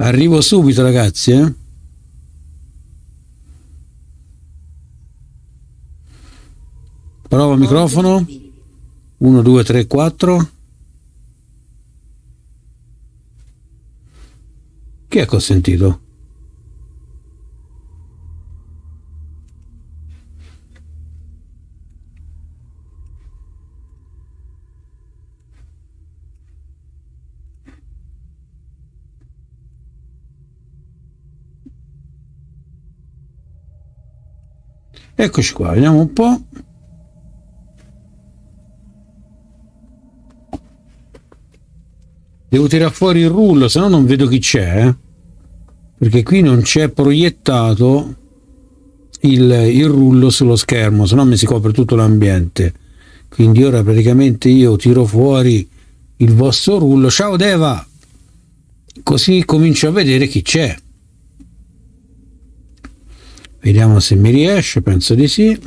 Arrivo subito ragazzi, eh? Prova microfono. 1, 2, 3, 4. Chi ha consentito? Eccoci qua, vediamo un po'. Devo tirare fuori il rullo, se no non vedo chi c'è. Eh? Perché qui non c'è proiettato il, il, rullo sullo schermo, se no mi si copre tutto l'ambiente. Quindi ora praticamente io tiro fuori il vostro rullo. Ciao Deva! Così comincio a vedere chi c'è. Vediamo se mi riesce, penso di sì.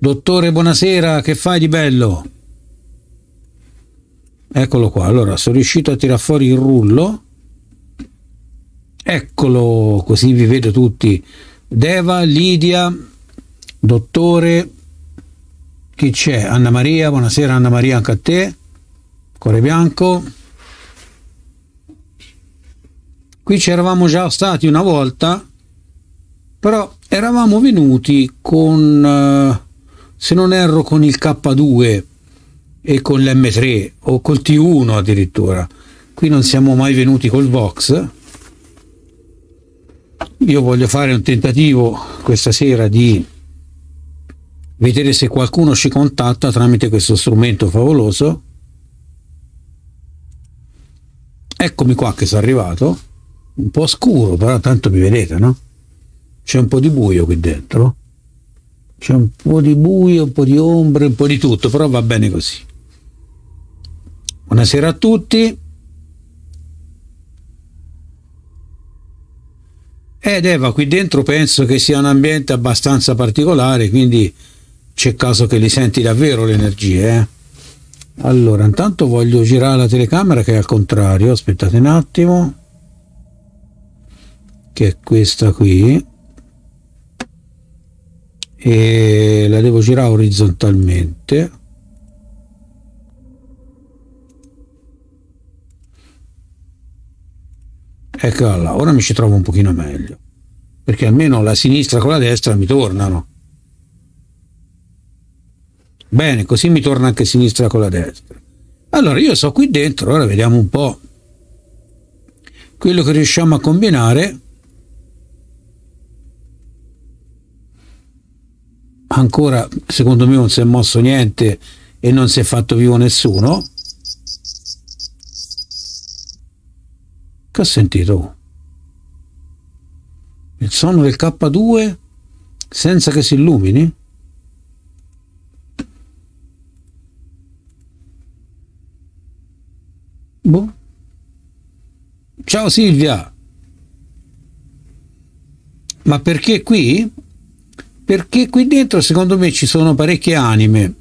Dottore, buonasera, che fai di bello? Eccolo qua, allora sono riuscito a tirar fuori il rullo. Eccolo, così vi vedo tutti. Deva, Lidia, dottore, chi c'è? Anna Maria, buonasera Anna Maria anche a te, Core Bianco. Qui c'eravamo già stati una volta però eravamo venuti con, eh, se non erro, con il K2 e con l'M3 o col T1 addirittura. Qui non siamo mai venuti col Vox. Io voglio fare un tentativo questa sera di vedere se qualcuno ci contatta tramite questo strumento favoloso. Eccomi qua che sono arrivato, un po' scuro, però tanto mi vedete, no? c'è un po' di buio qui dentro, c'è un po' di buio, un po' di ombre, un po' di tutto, però va bene così. Buonasera a tutti. Ed Eva, qui dentro penso che sia un ambiente abbastanza particolare, quindi c'è caso che li senti davvero le energie. Eh? Allora, intanto voglio girare la telecamera che è al contrario, aspettate un attimo, che è questa qui e la devo girare orizzontalmente eccola là ora mi ci trovo un pochino meglio perché almeno la sinistra con la destra mi tornano bene così mi torna anche sinistra con la destra allora io so qui dentro ora vediamo un po' quello che riusciamo a combinare ancora secondo me non si è mosso niente e non si è fatto vivo nessuno. Che ho sentito? Il sonno del K2 senza che si illumini? Boh. Ciao Silvia! Ma perché qui? perché qui dentro secondo me ci sono parecchie anime,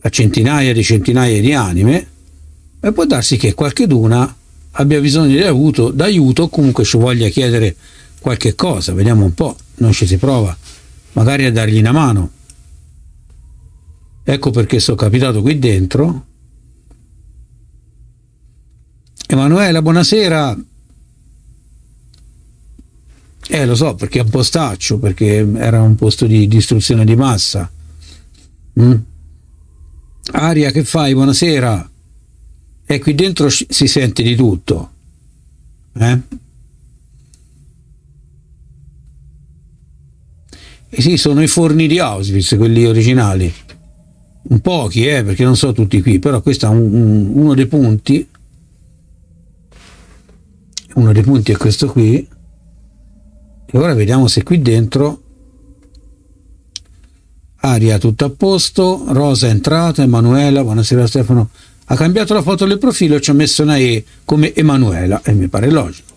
a centinaia di centinaia di anime, e può darsi che qualcheduna abbia bisogno di aiuto, d'aiuto, comunque ci voglia chiedere qualche cosa, vediamo un po', non ci si prova, magari a dargli una mano. Ecco perché sono capitato qui dentro. Emanuela, buonasera. Eh, lo so, perché è un postaccio, perché era un posto di distruzione di massa. Mm? Aria, che fai? Buonasera. E eh, qui dentro si sente di tutto. Eh? Eh sì, sono i forni di Auschwitz, quelli originali. Un pochi, eh, perché non so tutti qui, però questo è un, un, uno dei punti. Uno dei punti è questo qui e ora vediamo se qui dentro aria tutto a posto Rosa è entrata Emanuela buonasera Stefano ha cambiato la foto del profilo e ci ha messo una E come Emanuela e mi pare logico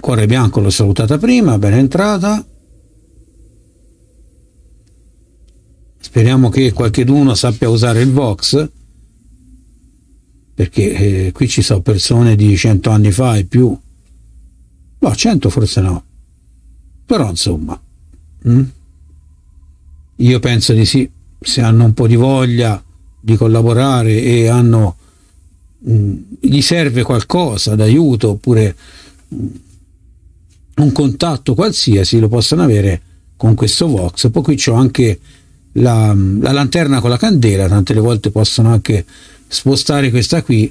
cuore bianco l'ho salutata prima ben entrata speriamo che qualcheduno sappia usare il Vox perché eh, qui ci sono persone di cento anni fa e più, no, cento forse no, però insomma, mh? Mm? io penso di sì, se hanno un po' di voglia di collaborare e hanno, mh, mm, gli serve qualcosa d'aiuto oppure mh, mm, un contatto qualsiasi lo possono avere con questo Vox, poi qui c'ho anche la, la lanterna con la candela, tante le volte possono anche spostare questa qui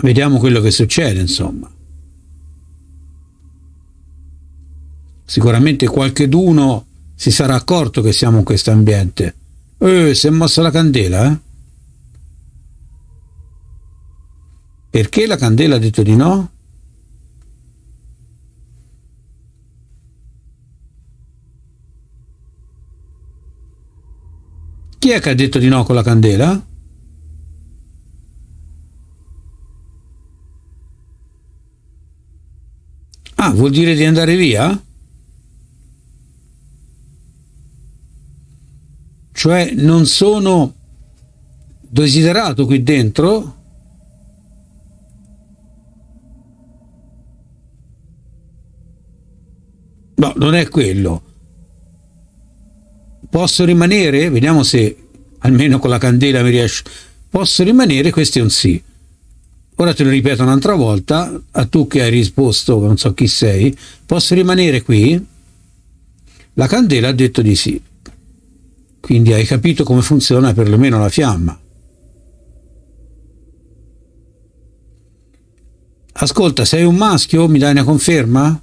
vediamo quello che succede insomma sicuramente qualche d'uno si sarà accorto che siamo in questo ambiente eh, si è mossa la candela eh? perché la candela ha detto di no? Chi è che ha detto di no con la candela? Ah, vuol dire di andare via? Cioè non sono desiderato qui dentro? No, non è quello posso rimanere? Vediamo se almeno con la candela mi riesco. Posso rimanere? Questo è un sì. Ora te lo ripeto un'altra volta, a tu che hai risposto, non so chi sei, posso rimanere qui? La candela ha detto di sì. Quindi hai capito come funziona perlomeno la fiamma. Ascolta, sei un maschio? Mi dai una conferma?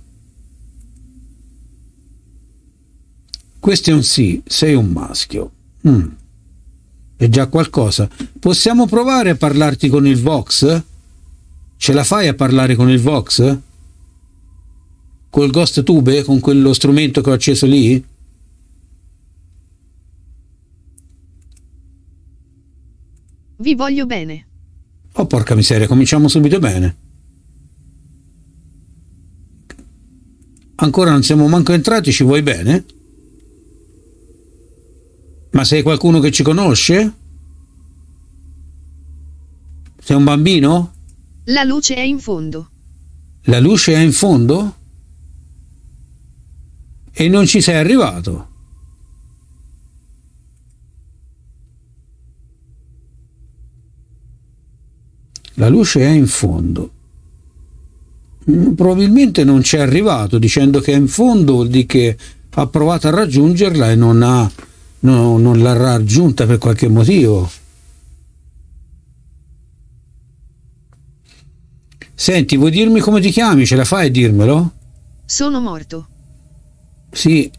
Questo è un sì, sei un maschio. Mm. È già qualcosa. Possiamo provare a parlarti con il Vox? Ce la fai a parlare con il Vox? Col ghost tube? Con quello strumento che ho acceso lì? Vi voglio bene. Oh porca miseria, cominciamo subito bene. Ancora non siamo manco entrati, ci vuoi bene? Ma sei qualcuno che ci conosce? Sei un bambino? La luce è in fondo. La luce è in fondo? E non ci sei arrivato. La luce è in fondo. Mm, probabilmente non ci è arrivato, dicendo che è in fondo vuol dire che ha provato a raggiungerla e non ha no, non l'ha raggiunta per qualche motivo. Senti, vuoi dirmi come ti chiami? Ce la fai a dirmelo? Sono morto. Sì,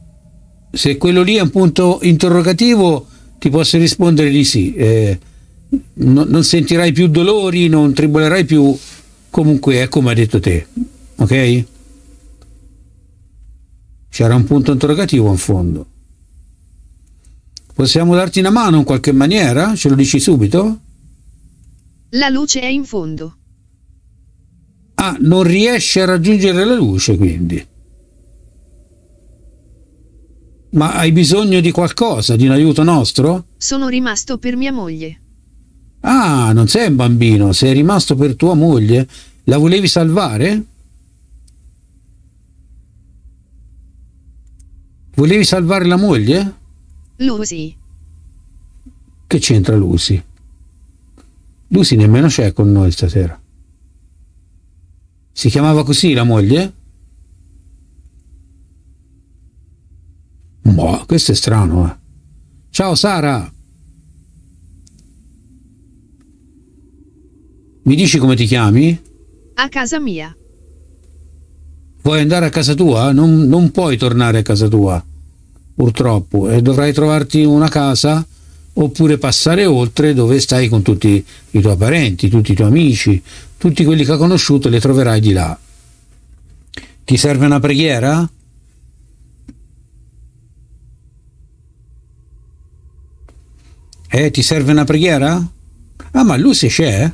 se quello lì è un punto interrogativo ti posso rispondere di sì. Eh, no, non sentirai più dolori, non tribolerai più. Comunque è come ha detto te, ok? C'era un punto interrogativo in fondo. Possiamo darti una mano in qualche maniera? Ce lo dici subito? La luce è in fondo. Ah, non riesce a raggiungere la luce quindi. Ma hai bisogno di qualcosa, di un aiuto nostro? Sono rimasto per mia moglie. Ah, non sei un bambino, sei rimasto per tua moglie? La volevi salvare? Volevi salvare la moglie? Lucy. Che c'entra Lucy? Lucy nemmeno c'è con noi stasera. Si chiamava così la moglie? Boh, questo è strano, eh. Ciao Sara! Mi dici come ti chiami? A casa mia. Vuoi andare a casa tua? Non, non puoi tornare a casa tua purtroppo, e dovrai trovarti una casa oppure passare oltre dove stai con tutti i tuoi parenti, tutti i tuoi amici, tutti quelli che hai conosciuto li troverai di là. Ti serve una preghiera? Eh, ti serve una preghiera? Ah, ma Lucy c'è?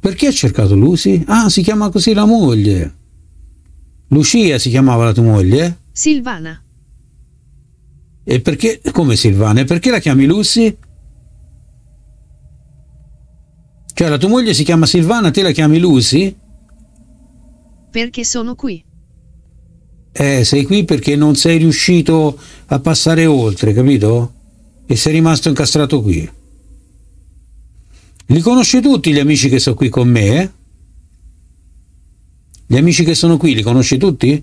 Perché ha cercato Lucy? Ah, si chiama così la moglie. Lucia si chiamava la tua moglie? Silvana. E perché, come Silvana, e perché la chiami Lucy? Cioè la tua moglie si chiama Silvana, te la chiami Lucy? Perché sono qui. Eh, sei qui perché non sei riuscito a passare oltre, capito? E sei rimasto incastrato qui. Li conosci tutti gli amici che sono qui con me? Eh? Gli amici che sono qui, li conosci tutti?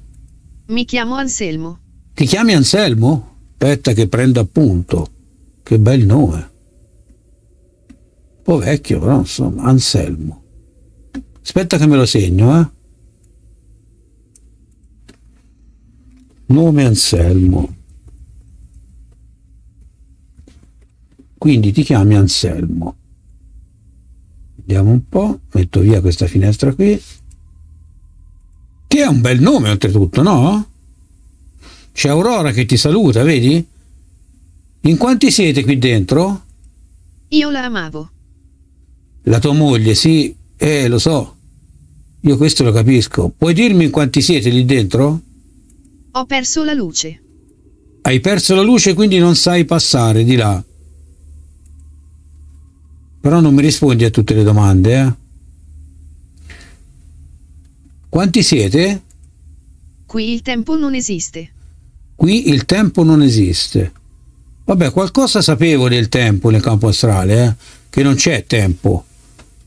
Mi chiamo Anselmo. Ti chiami Anselmo? Aspetta che prenda appunto. Che bel nome. Un po' vecchio, però insomma, Anselmo. Aspetta che me lo segno, eh. Nome Anselmo. Quindi ti chiami Anselmo. Vediamo un po', metto via questa finestra qui. Che è un bel nome oltretutto, no? C'è Aurora che ti saluta, vedi? In quanti siete qui dentro? Io la amavo. La tua moglie, sì, eh, lo so. Io questo lo capisco. Puoi dirmi in quanti siete lì dentro? Ho perso la luce. Hai perso la luce, quindi non sai passare di là. Però non mi rispondi a tutte le domande, eh? Quanti siete? Qui il tempo non esiste. Qui il tempo non esiste. Vabbè, qualcosa sapevo del tempo nel campo astrale, eh? che non c'è tempo.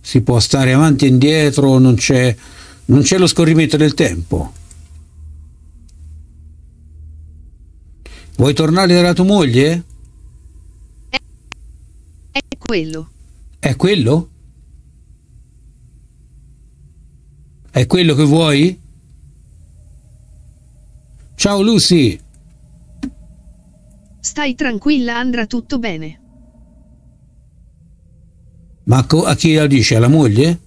Si può stare avanti e indietro, non c'è, non c'è lo scorrimento del tempo. Vuoi tornare dalla tua moglie? È quello. È quello? È quello che vuoi? Ciao Lucy! Stai tranquilla, andrà tutto bene. Ma a chi lo dice? Alla moglie?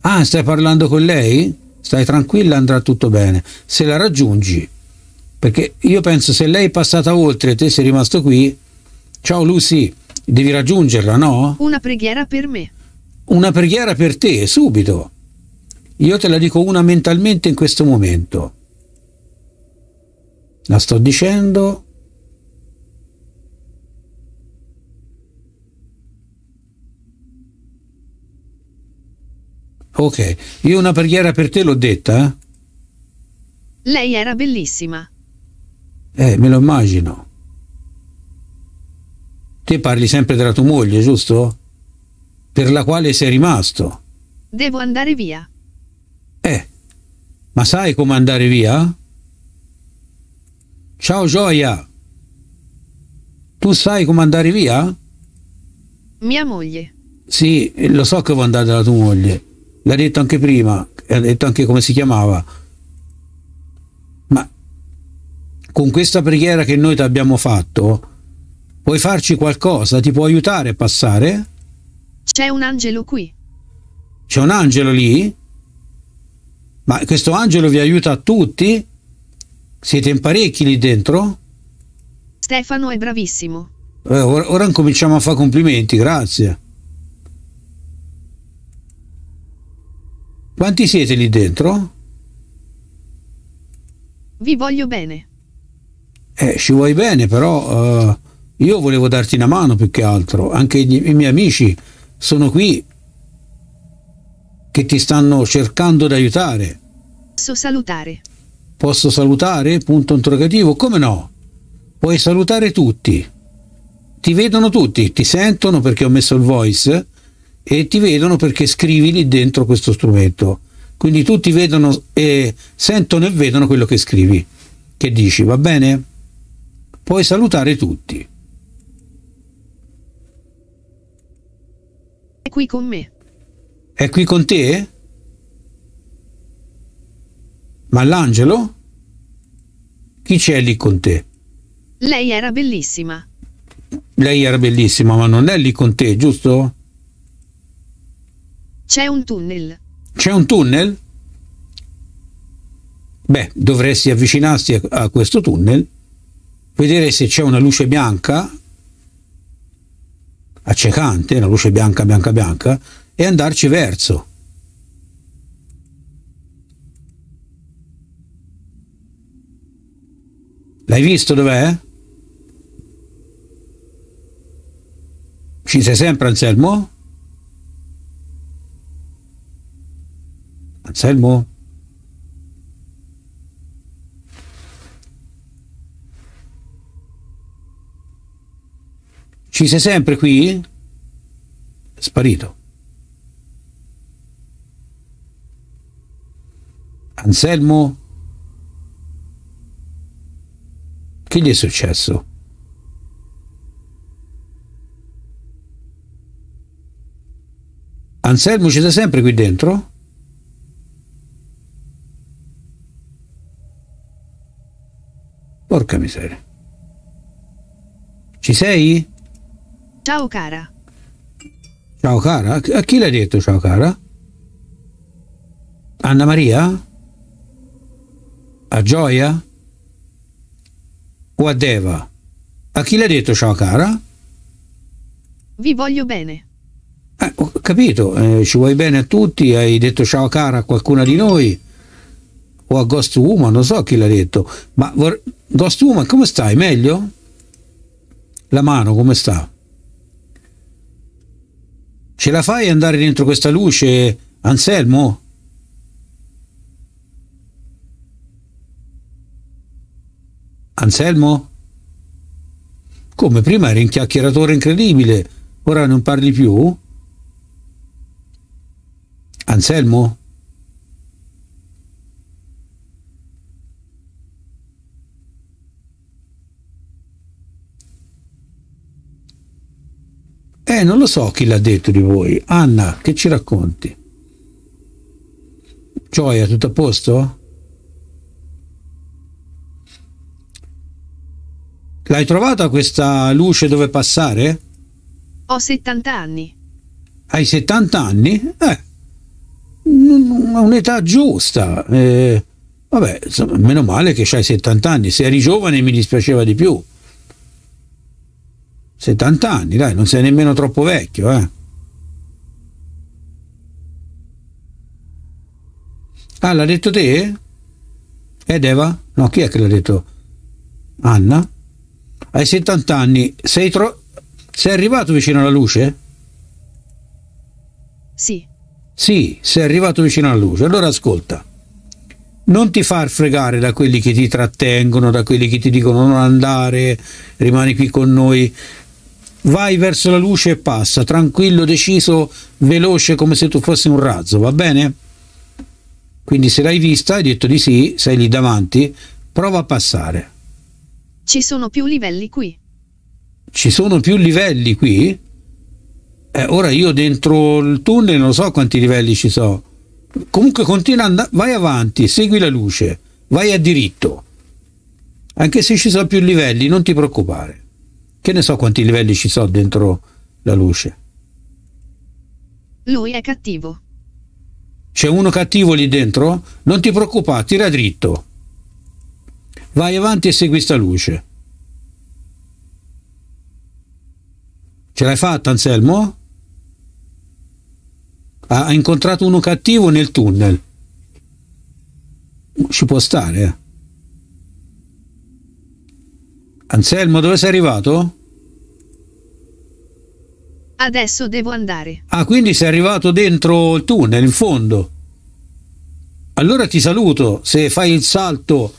Ah, stai parlando con lei? Stai tranquilla, andrà tutto bene. Se la raggiungi. Perché io penso se lei è passata oltre e te sei rimasto qui, ciao Lucy, devi raggiungerla, no? Una preghiera per me. Una preghiera per te, subito. Io te la dico una mentalmente in questo momento. La sto dicendo Ok, io una preghiera per te l'ho detta? Eh? Lei era bellissima. Eh, me lo immagino. Te parli sempre della tua moglie, giusto? Per la quale sei rimasto. Devo andare via. Eh, ma sai come andare via? Ciao Gioia! Tu sai come andare via? Mia moglie. Sì, lo so che vuoi andare dalla tua moglie l'ha detto anche prima, ha detto anche come si chiamava. Ma con questa preghiera che noi ti abbiamo fatto, puoi farci qualcosa? Ti può aiutare a passare? C'è un angelo qui. C'è un angelo lì? Ma questo angelo vi aiuta a tutti? Siete in parecchi lì dentro? Stefano è bravissimo. Eh, ora, ora cominciamo a fare complimenti, grazie. Quanti siete lì dentro? Vi voglio bene. Eh, ci vuoi bene, però uh, io volevo darti una mano più che altro. Anche gli, i miei amici sono qui che ti stanno cercando di aiutare. Posso salutare. Posso salutare? Punto interrogativo. Come no? Puoi salutare tutti. Ti vedono tutti, ti sentono perché ho messo il voice e ti vedono perché scrivi lì dentro questo strumento. Quindi tutti vedono e sentono e vedono quello che scrivi, che dici, va bene? Puoi salutare tutti. È qui con me. È qui con te? Ma l'angelo? Chi c'è lì con te? Lei era bellissima. Lei era bellissima, ma non è lì con te, giusto? C'è un tunnel. C'è un tunnel? Beh, dovresti avvicinarsi a, questo tunnel, vedere se c'è una luce bianca, accecante, una luce bianca, bianca, bianca, e andarci verso. L'hai visto dov'è? Ci sei sempre, Anselmo? Anselmo? Ci sei sempre qui? Sparito. Anselmo? Che gli è successo? Anselmo, ci sei sempre qui dentro? Porca miseria. Ci sei? Ciao cara. Ciao cara? A chi l'hai detto ciao cara? Anna Maria? A Gioia? O a Deva? A chi l'hai detto ciao cara? Vi voglio bene. Eh, ho capito, eh, ci vuoi bene a tutti, hai detto ciao cara a qualcuna di noi, o a Ghost Woman, non so chi l'ha detto, ma Ghost Woman come stai? Meglio? La mano come sta? Ce la fai andare dentro questa luce, Anselmo? Anselmo? Come prima eri un chiacchieratore incredibile, ora non parli più? Anselmo? Eh, non lo so chi l'ha detto di voi. Anna, che ci racconti? Gioia, tutto a posto? L'hai trovata questa luce dove passare? Ho 70 anni. Hai 70 anni? Eh, un'età giusta. Eh, vabbè, insomma, meno male che hai 70 anni. Se eri giovane mi dispiaceva di più. 70 anni, dai, non sei nemmeno troppo vecchio, eh. Ah, l'ha detto te? Ed Eva? No, chi è che l'ha detto? Anna? Hai 70 anni, sei, tro- sei arrivato vicino alla luce? Sì. Sì, sei arrivato vicino alla luce. Allora ascolta, non ti far fregare da quelli che ti trattengono, da quelli che ti dicono non andare, rimani qui con noi vai verso la luce e passa, tranquillo, deciso, veloce come se tu fossi un razzo, va bene? Quindi se l'hai vista, hai detto di sì, sei lì davanti, prova a passare. Ci sono più livelli qui. Ci sono più livelli qui? Eh, ora io dentro il tunnel non so quanti livelli ci sono. Comunque continua, and- vai avanti, segui la luce, vai a diritto. Anche se ci sono più livelli, non ti preoccupare. Che ne so quanti livelli ci sono dentro la luce. Lui è cattivo. C'è uno cattivo lì dentro? Non ti preoccupare, tira dritto. Vai avanti e segui sta luce. Ce l'hai fatta, Anselmo? Ha incontrato uno cattivo nel tunnel. Ci può stare, eh. Anselmo, dove sei arrivato? Adesso devo andare. Ah, quindi sei arrivato dentro il tunnel, in fondo. Allora ti saluto. Se fai il salto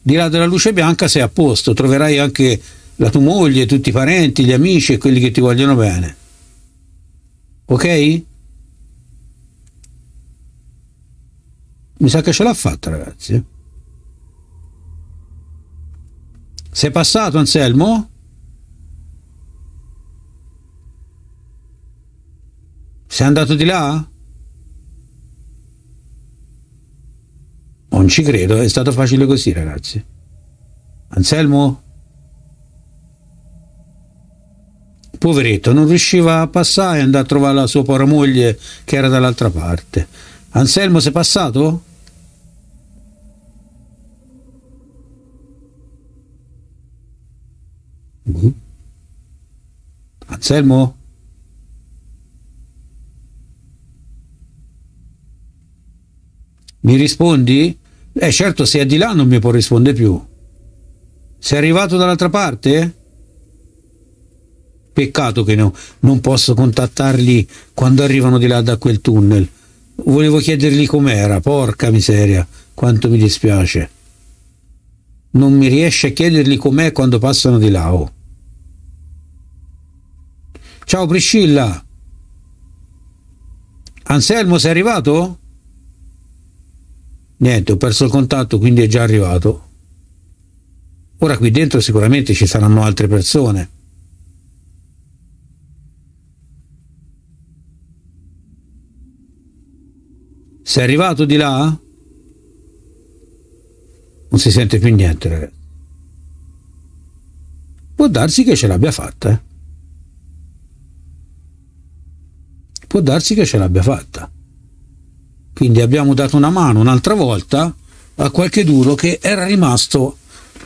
di là della luce bianca sei a posto. Troverai anche la tua moglie, tutti i parenti, gli amici e quelli che ti vogliono bene. Ok? Mi sa che ce l'ha fatta, ragazzi. Sei passato, Anselmo? Sei andato di là? Non ci credo, è stato facile così, ragazzi. Anselmo? Poveretto, non riusciva a passare e andare a trovare la sua povera moglie che era dall'altra parte. Anselmo, sei passato? Boh. Anselmo? Mi rispondi? Eh certo, se è di là non mi può rispondere più. Sei arrivato dall'altra parte? Peccato che no, non posso contattarli quando arrivano di là da quel tunnel. Volevo chiedergli com'era, porca miseria, quanto mi dispiace. Non mi riesce a chiedergli com'è quando passano di là. Oh. Ciao Priscilla. Anselmo, sei arrivato? Niente, ho perso il contatto, quindi è già arrivato. Ora qui dentro sicuramente ci saranno altre persone. Sei arrivato di là? Non si sente più niente, ragazzi. Può darsi che ce l'abbia fatta, eh. può darsi che ce l'abbia fatta. Quindi abbiamo dato una mano un'altra volta a qualche duro che era rimasto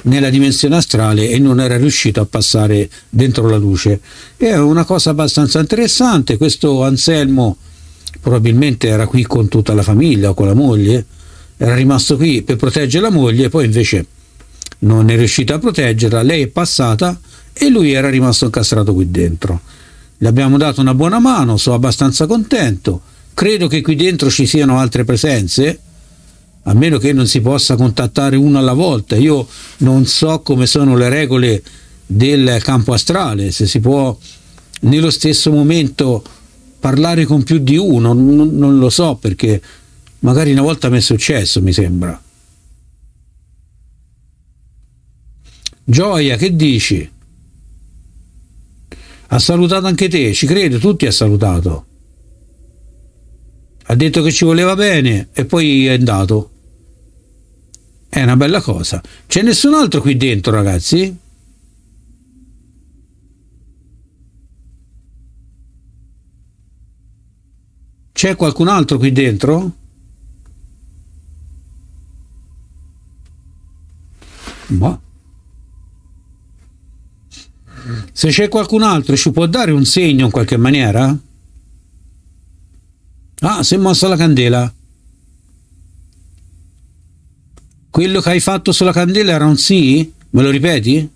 nella dimensione astrale e non era riuscito a passare dentro la luce. È una cosa abbastanza interessante, questo Anselmo probabilmente era qui con tutta la famiglia o con la moglie, era rimasto qui per proteggere la moglie, poi invece non è riuscito a proteggerla, lei è passata e lui era rimasto incastrato qui dentro. Le abbiamo dato una buona mano, sono abbastanza contento. Credo che qui dentro ci siano altre presenze, a meno che non si possa contattare uno alla volta. Io non so come sono le regole del campo astrale, se si può nello stesso momento parlare con più di uno, non, non lo so perché magari una volta mi è successo, mi sembra. Gioia, che dici? Ha salutato anche te, ci credo, tutti ha salutato. Ha detto che ci voleva bene e poi è andato. È una bella cosa. C'è nessun altro qui dentro, ragazzi? C'è qualcun altro qui dentro? Ma boh. Se c'è qualcun altro ci può dare un segno in qualche maniera? Ah, si è mossa la candela. Quello che hai fatto sulla candela era un sì? Me lo ripeti?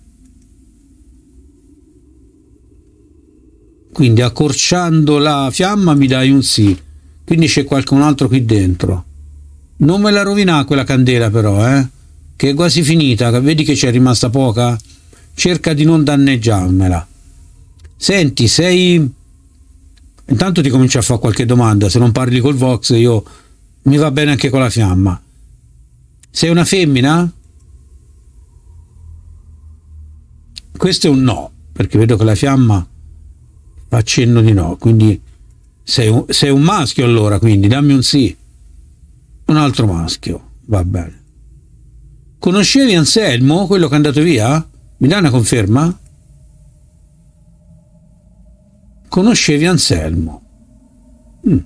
Quindi accorciando la fiamma mi dai un sì. Quindi c'è qualcun altro qui dentro. Non me la rovinare quella candela però, eh? Che è quasi finita, vedi che c'è rimasta poca? cerca di non danneggiarmela. Senti, sei... Intanto ti comincio a fare qualche domanda, se non parli col Vox io mi va bene anche con la fiamma. Sei una femmina? Questo è un no, perché vedo che la fiamma fa cenno di no, quindi sei un, sei un maschio allora, quindi dammi un sì. Un altro maschio, va bene. Conoscevi Anselmo, quello che è andato via? Mi dà una conferma? Conoscevi Anselmo. Mm.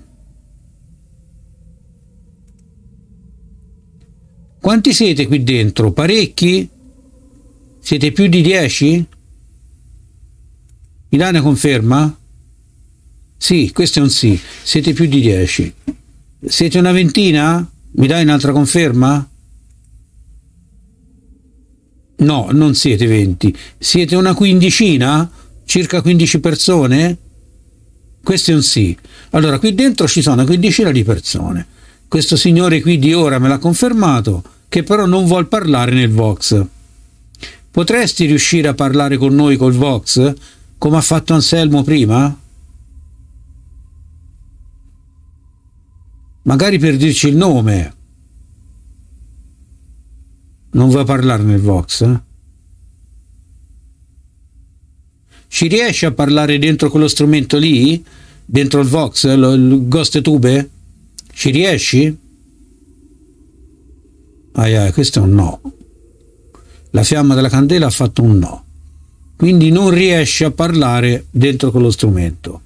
Quanti siete qui dentro? Parecchi? Siete più di dieci? Mi dà una conferma? Sì, questo è un sì. Siete più di dieci. Siete una ventina? Mi dai un'altra conferma? No, non siete 20. Siete una quindicina? Circa 15 persone? Questo è un sì. Allora, qui dentro ci sono una quindicina di persone. Questo signore qui di ora me l'ha confermato, che però non vuol parlare nel Vox. Potresti riuscire a parlare con noi col Vox, come ha fatto Anselmo prima? Magari per dirci il nome non vuoi parlare nel Vox? Eh? Ci riesci a parlare dentro quello strumento lì? Dentro il Vox, eh? il Ghost Tube? Ci riesci? Ai ai, questo è un no. La fiamma della candela ha fatto un no. Quindi non riesci a parlare dentro quello strumento.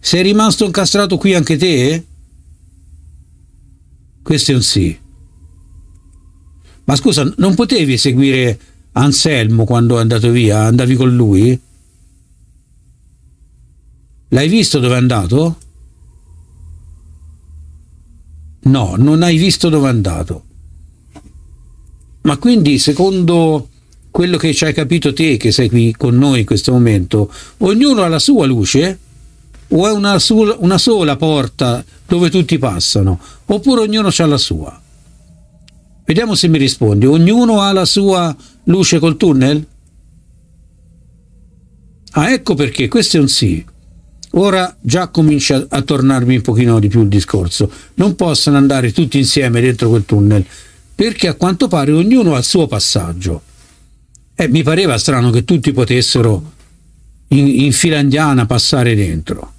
Sei rimasto incastrato qui anche te? Questo è un sì. Ma scusa, non potevi seguire Anselmo quando è andato via? Andavi con lui? L'hai visto dove è andato? No, non hai visto dove è andato. Ma quindi, secondo quello che ci hai capito te, che sei qui con noi in questo momento, ognuno ha la sua luce? O è una, sola, una sola porta dove tutti passano? Oppure ognuno ha la sua? Vediamo se mi rispondi. Ognuno ha la sua luce col tunnel? Ah, ecco perché, questo è un sì. Ora già comincia a tornarmi un pochino di più il discorso. Non possono andare tutti insieme dentro quel tunnel, perché a quanto pare ognuno ha il suo passaggio. E eh, mi pareva strano che tutti potessero in, in indiana passare dentro.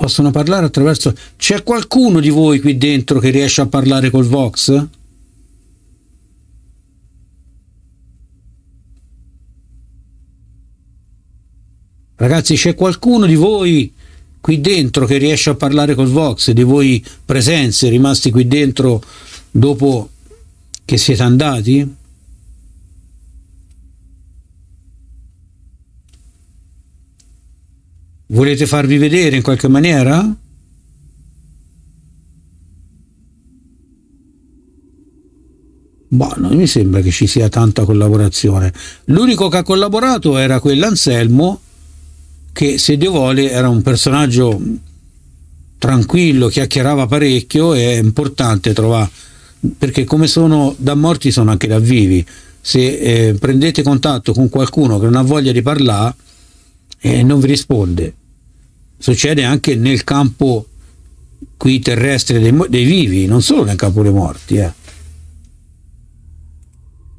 possono parlare attraverso... C'è qualcuno di voi qui dentro che riesce a parlare col Vox? Ragazzi, c'è qualcuno di voi qui dentro che riesce a parlare col Vox, di voi presenze rimasti qui dentro dopo che siete andati? Volete farvi vedere in qualche maniera? Boh, non mi sembra che ci sia tanta collaborazione. L'unico che ha collaborato era quell'Anselmo, che se Dio vuole era un personaggio tranquillo, chiacchierava parecchio e è importante trovare, perché come sono da morti sono anche da vivi. Se eh, prendete contatto con qualcuno che non ha voglia di parlare e eh, non vi risponde, succede anche nel campo qui terrestre dei, dei vivi, non solo nel campo dei morti. Eh.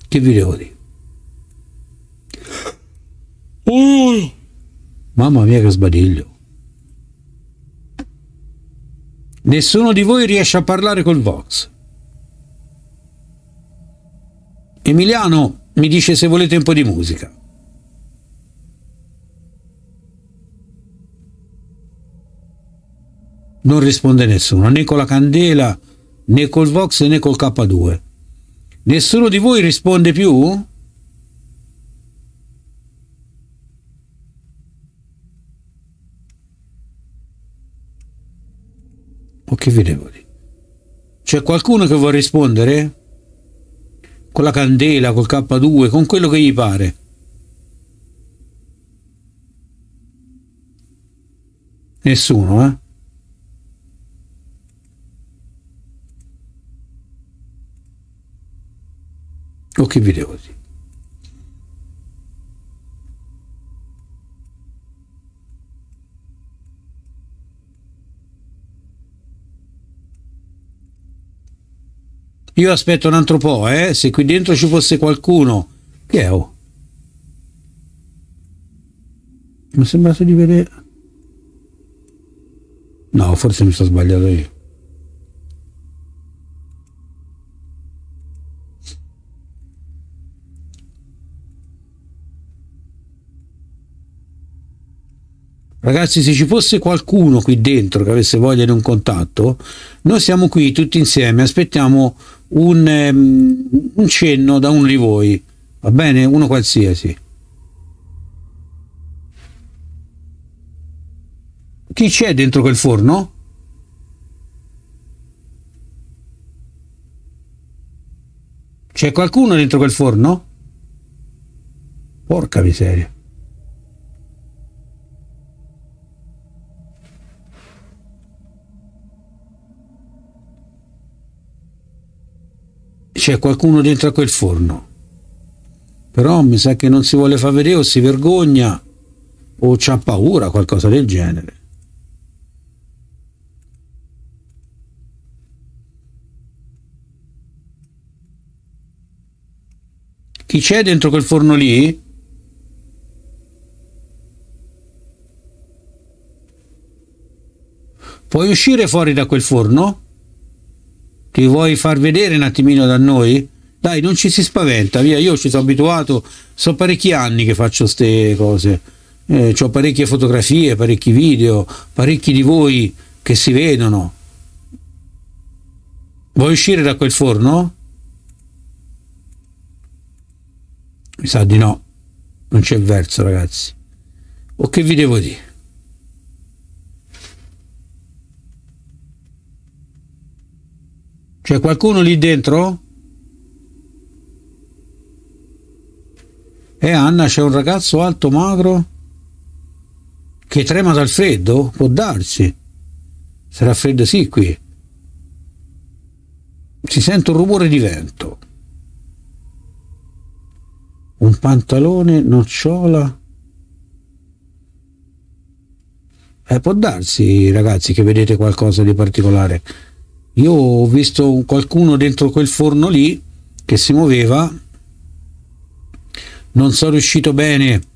Che vi devo dire? Oh. Mamma mia che sbadiglio. Nessuno di voi riesce a parlare col Vox. Emiliano mi dice se volete un po' di musica. non risponde nessuno, né con la candela, né col Vox, né col K2. Nessuno di voi risponde più? O che vi devo dire? C'è qualcuno che vuole rispondere? Con la candela, col K2, con quello che gli pare. Nessuno, eh? Io aspetto un altro po', eh? Se qui dentro ci fosse qualcuno. Chi è? Oh? Mi è sembrato di vedere... No, forse mi sono sbagliato io. Ragazzi, se ci fosse qualcuno qui dentro che avesse voglia di un contatto, noi siamo qui tutti insieme, aspettiamo un, um, un cenno da uno di voi, va bene? Uno qualsiasi. Chi c'è dentro quel forno? C'è qualcuno dentro quel forno? Porca miseria. c'è qualcuno dentro a quel forno. Però mi sa che non si vuole far vedere o si vergogna o c'ha paura, qualcosa del genere. Chi c'è dentro quel forno lì? Puoi uscire fuori da quel forno? ti vuoi far vedere un attimino da noi? Dai, non ci si spaventa, via, io ci sono abituato, sono parecchi anni che faccio queste cose, eh, ho parecchie fotografie, parecchi video, parecchi di voi che si vedono. Vuoi uscire da quel forno? Mi sa di no, non c'è verso ragazzi. O che vi devo dire? C'è qualcuno lì dentro? E eh, Anna, c'è un ragazzo alto, magro, che trema dal freddo? Può darsi. Sarà freddo sì qui. Si sente un rumore di vento. Un pantalone, nocciola. Eh, può darsi, ragazzi, che vedete qualcosa di particolare. Io ho visto qualcuno dentro quel forno lì che si muoveva, non sono riuscito bene.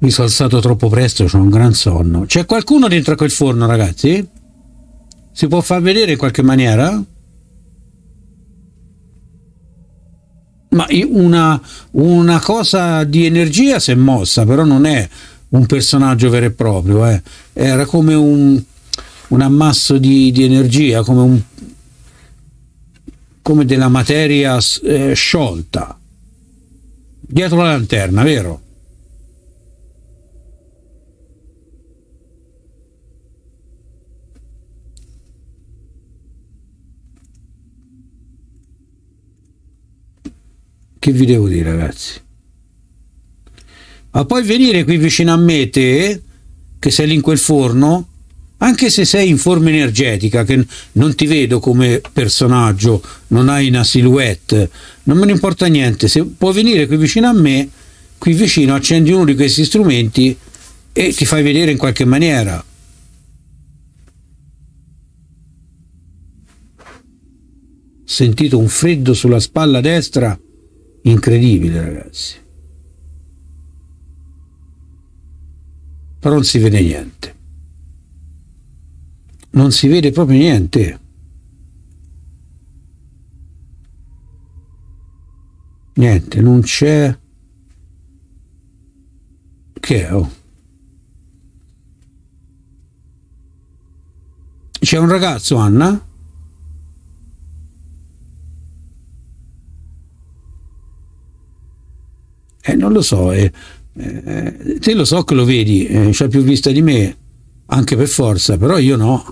Mi sono alzato troppo presto, ho un gran sonno. C'è qualcuno dentro quel forno, ragazzi? Si può far vedere in qualche maniera? Ma una, una cosa di energia si è mossa, però non è un personaggio vero e proprio, eh. era come un, un ammasso di, di, energia, come, un, come della materia eh, sciolta dietro la lanterna, vero? che vi devo dire ragazzi? Ma puoi venire qui vicino a me te, che sei lì in quel forno, anche se sei in forma energetica, che non ti vedo come personaggio, non hai una silhouette, non me ne importa niente, se puoi venire qui vicino a me, qui vicino accendi uno di questi strumenti e ti fai vedere in qualche maniera. Sentito un freddo sulla spalla destra incredibile ragazzi però non si vede niente non si vede proprio niente niente non c'è che è oh. c'è un ragazzo Anna Eh, non lo so, eh, eh, te lo so che lo vedi, eh, c'hai più vista di me, anche per forza, però io no.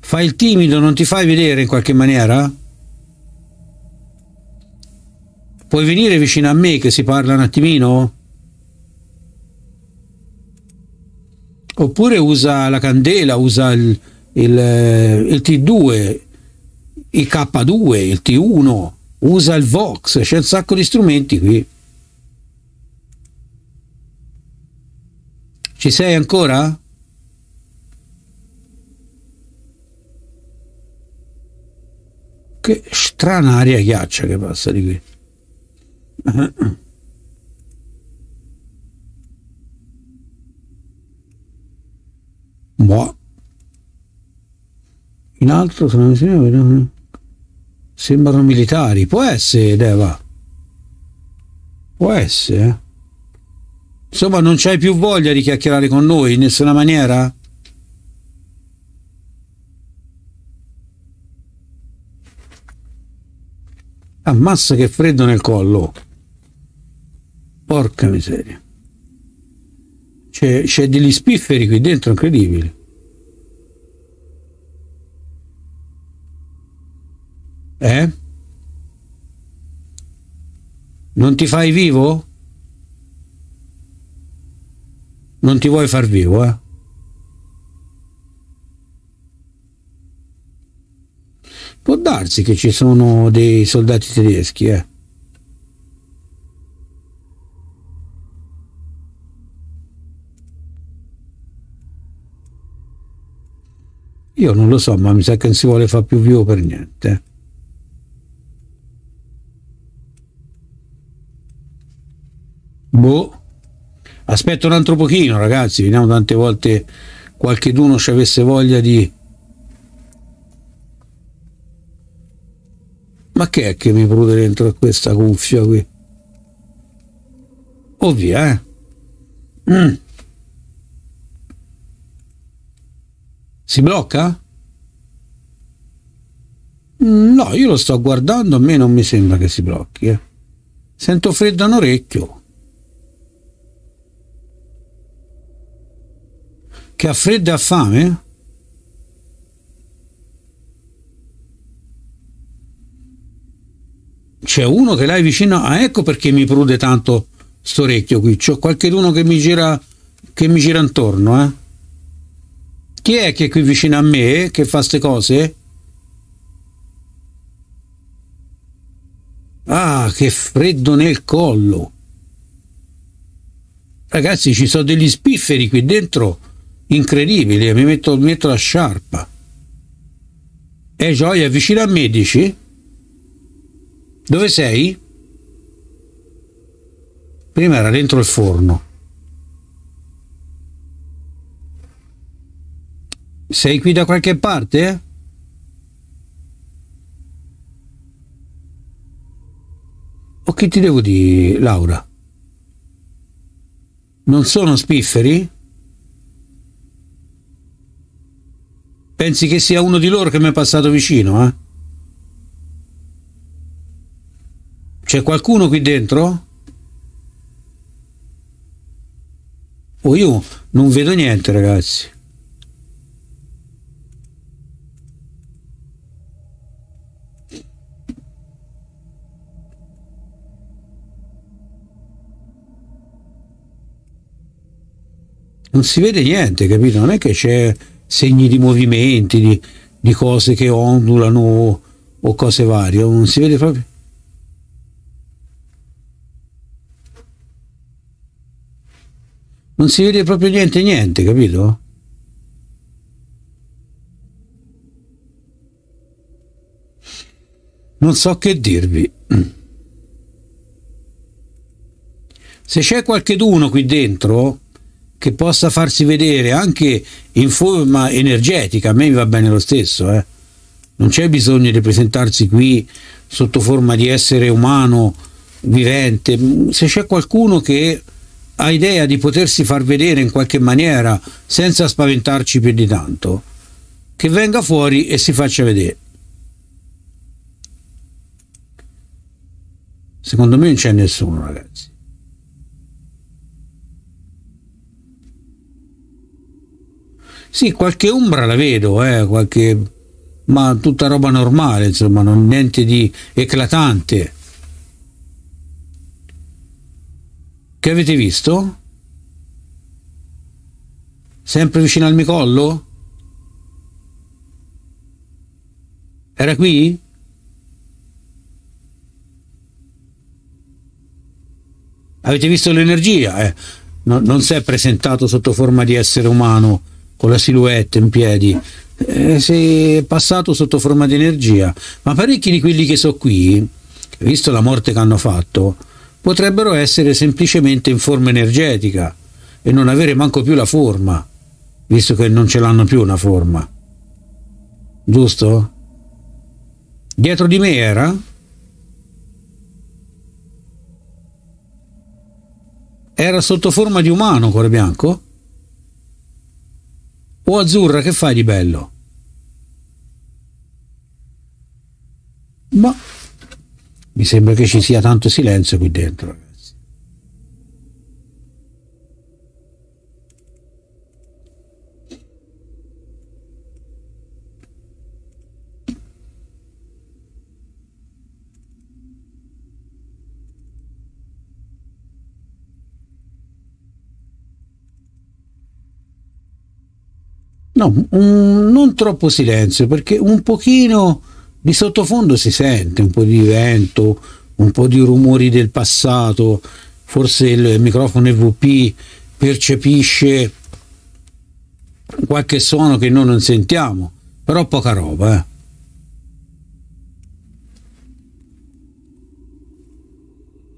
Fai il timido, non ti fai vedere in qualche maniera? Puoi venire vicino a me che si parla un attimino? Oppure usa la candela, usa il, il, eh, il T2, il K2, il T1, usa il Vox, c'è un sacco di strumenti qui. Ci sei ancora? Che strana aria ghiaccia che passa di qui. Boh. In alto sembrano militari. Può essere, Deva. Può essere, eh. Insomma, non c'hai più voglia di chiacchierare con noi in nessuna maniera? Ammazza che freddo nel collo. Porca miseria. C'è, c'è degli spifferi qui dentro, incredibile. Eh? Non ti fai vivo? non ti vuoi far vivo, eh? Può darsi che ci sono dei soldati tedeschi, eh? Io non lo so, ma mi sa che non si vuole far più vivo per niente. Boh aspetta un altro pochino ragazzi, vediamo tante volte qualcheduno ci avesse voglia di... Ma che è che mi prude dentro questa cuffia qui? ovvia eh? Mm. Si blocca? No, io lo sto guardando, a me non mi sembra che si blocchi. Eh. Sento freddo all'orecchio. che ha freddo e ha fame? C'è uno che l'hai vicino, ah ecco perché mi prude tanto st'orecchio qui, c'è qualcuno che mi gira che mi gira intorno, eh? Chi è che è qui vicino a me eh, che fa queste cose? Ah, che freddo nel collo. Ragazzi, ci sono degli spifferi qui dentro incredibile, mi metto dietro la sciarpa. E eh, Gioia vicino a me dici? Dove sei? Prima era dentro il forno. Sei qui da qualche parte? O che ti devo dire, Laura? Non sono spifferi? Pensi che sia uno di loro che mi è passato vicino, eh? C'è qualcuno qui dentro? Oh, io non vedo niente, ragazzi. Non si vede niente, capito? Non è che c'è segni di movimenti, di, di cose che ondulano o, o cose varie, non si vede proprio. non si vede proprio niente, niente, capito? Non so che dirvi. Se c'è qualcheduno qui dentro che possa farsi vedere anche in forma energetica, a me va bene lo stesso. Eh. Non c'è bisogno di presentarsi qui sotto forma di essere umano, vivente. Se c'è qualcuno che ha idea di potersi far vedere in qualche maniera senza spaventarci più di tanto, che venga fuori e si faccia vedere. Secondo me non c'è nessuno, ragazzi. Sì, qualche ombra la vedo, eh, qualche... ma tutta roba normale, insomma, non, niente di eclatante. Che avete visto? Sempre vicino al mio collo? Era qui? Avete visto l'energia? Eh? No, non si è presentato sotto forma di essere umano con la silhouette in piedi, eh, si è passato sotto forma di energia, ma parecchi di quelli che so qui, visto la morte che hanno fatto, potrebbero essere semplicemente in forma energetica e non avere manco più la forma, visto che non ce l'hanno più una forma. Giusto? Dietro di me era? Era sotto forma di umano, cuore bianco? O azzurra, che fai di bello? Ma mi sembra che ci sia tanto silenzio qui dentro. No, un, non troppo silenzio, perché un pochino di sottofondo si sente, un po' di vento, un po' di rumori del passato, forse il microfono EVP percepisce qualche suono che noi non sentiamo, però poca roba. Eh.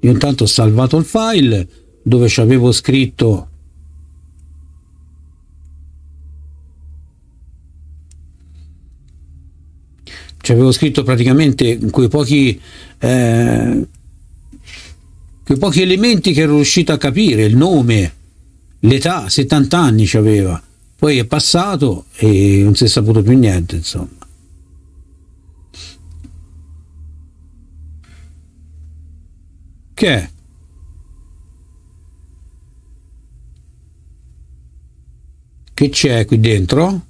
Io intanto ho salvato il file dove ci avevo scritto Ci cioè, avevo scritto praticamente quei pochi, eh, quei pochi elementi che ero riuscito a capire, il nome, l'età, 70 anni ci aveva. Poi è passato e non si è saputo più niente, insomma. Che è? Che c'è qui dentro?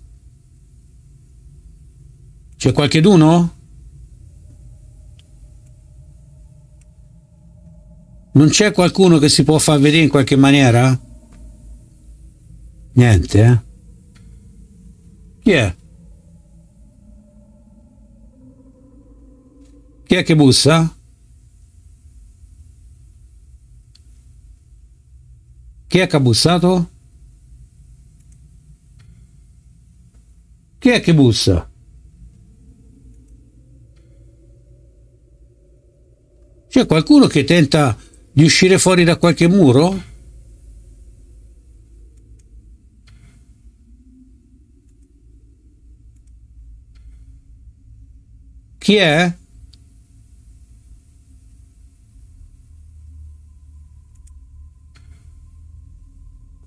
C'è qualcheduno? Non c'è qualcuno che si può far vedere in qualche maniera? Niente, eh? Chi è? Chi è che bussa? Chi è che ha bussato? Chi è che bussa? C'è qualcuno che tenta di uscire fuori da qualche muro? Chi è?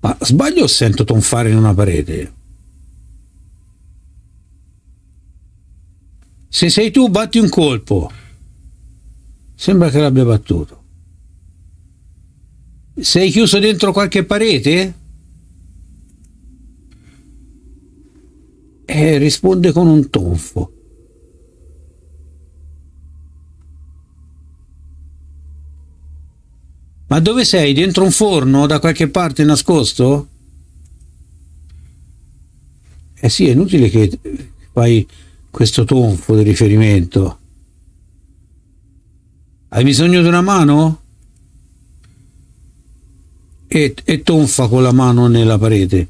Ma sbaglio o sento tonfare in una parete? Se sei tu, batti un colpo. Sembra che l'abbia battuto. Sei chiuso dentro qualche parete? E eh, risponde con un tonfo. Ma dove sei? Dentro un forno? Da qualche parte nascosto? Eh sì, è inutile che fai questo tonfo di riferimento. Hai bisogno di una mano? E, e, tonfa con la mano nella parete.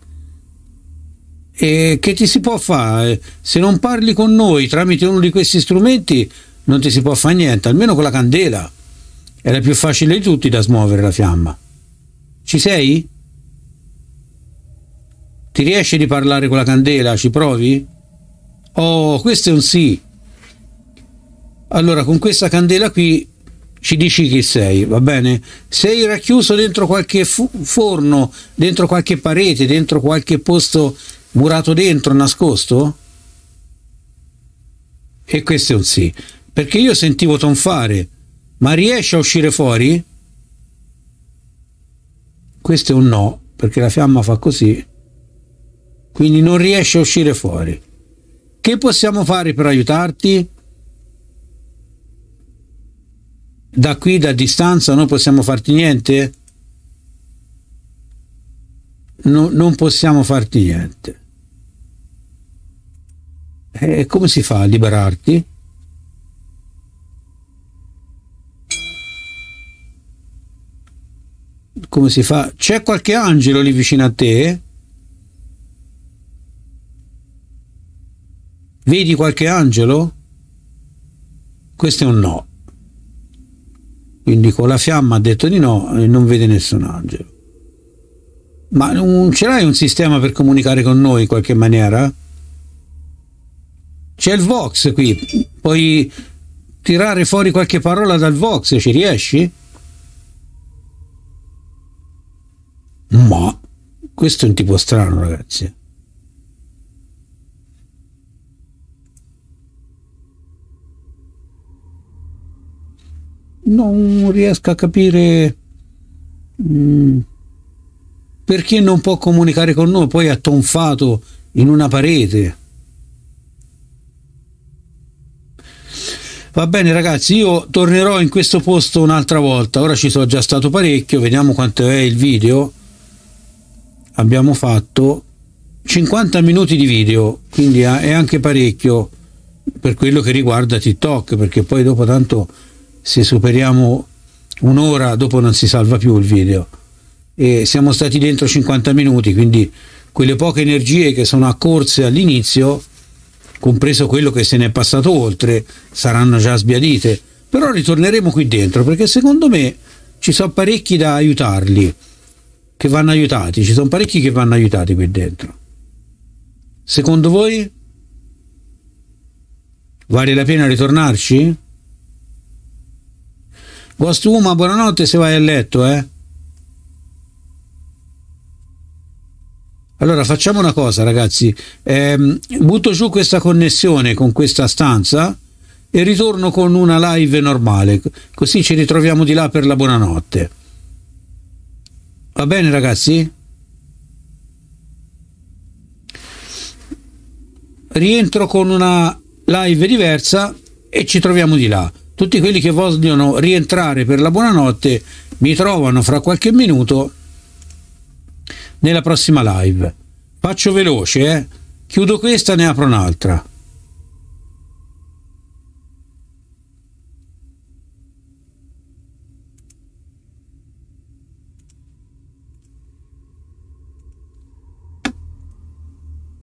E che ti si può fare? Se non parli con noi tramite uno di questi strumenti, non ti si può fare niente, almeno con la candela. È la più facile di tutti da smuovere la fiamma. Ci sei? Ti riesci di parlare con la candela? Ci provi? Oh, questo è un sì. Allora, con questa candela qui ci dici chi sei, va bene? Sei racchiuso dentro qualche forno, dentro qualche parete, dentro qualche posto murato dentro, nascosto? E questo è un sì. Perché io sentivo tonfare, ma riesci a uscire fuori? Questo è un no, perché la fiamma fa così. Quindi non riesce a uscire fuori. Che possiamo fare per aiutarti? da qui, da distanza, non possiamo farti niente? No, non possiamo farti niente. E come si fa a liberarti? Come si fa? C'è qualche angelo lì vicino a te? Vedi qualche angelo? Questo è un no. Quindi con la fiamma ha detto di no e non vede nessun angelo. Ma non ce l'hai un sistema per comunicare con noi in qualche maniera? C'è il Vox qui, puoi tirare fuori qualche parola dal Vox, ci riesci? Ma questo è un tipo strano, ragazzi. non riesco a capire mh, mm, perché non può comunicare con noi, poi ha tonfato in una parete. Va bene ragazzi, io tornerò in questo posto un'altra volta, ora ci sono già stato parecchio, vediamo quanto è il video. Abbiamo fatto 50 minuti di video, quindi eh, è anche parecchio per quello che riguarda TikTok, perché poi dopo tanto se superiamo un'ora dopo non si salva più il video e siamo stati dentro 50 minuti quindi quelle poche energie che sono accorse all'inizio compreso quello che se ne è passato oltre saranno già sbiadite però ritorneremo qui dentro perché secondo me ci sono parecchi da aiutarli che vanno aiutati ci sono parecchi che vanno aiutati qui dentro secondo voi vale la pena ritornarci? Guastuma, buonanotte se vai a letto, eh. Allora facciamo una cosa ragazzi, ehm, butto giù questa connessione con questa stanza e ritorno con una live normale, così ci ritroviamo di là per la buonanotte. Va bene ragazzi? Rientro con una live diversa e ci troviamo di là tutti quelli che vogliono rientrare per la buonanotte mi trovano fra qualche minuto nella prossima live. Faccio veloce, eh? Chiudo questa, ne apro un'altra.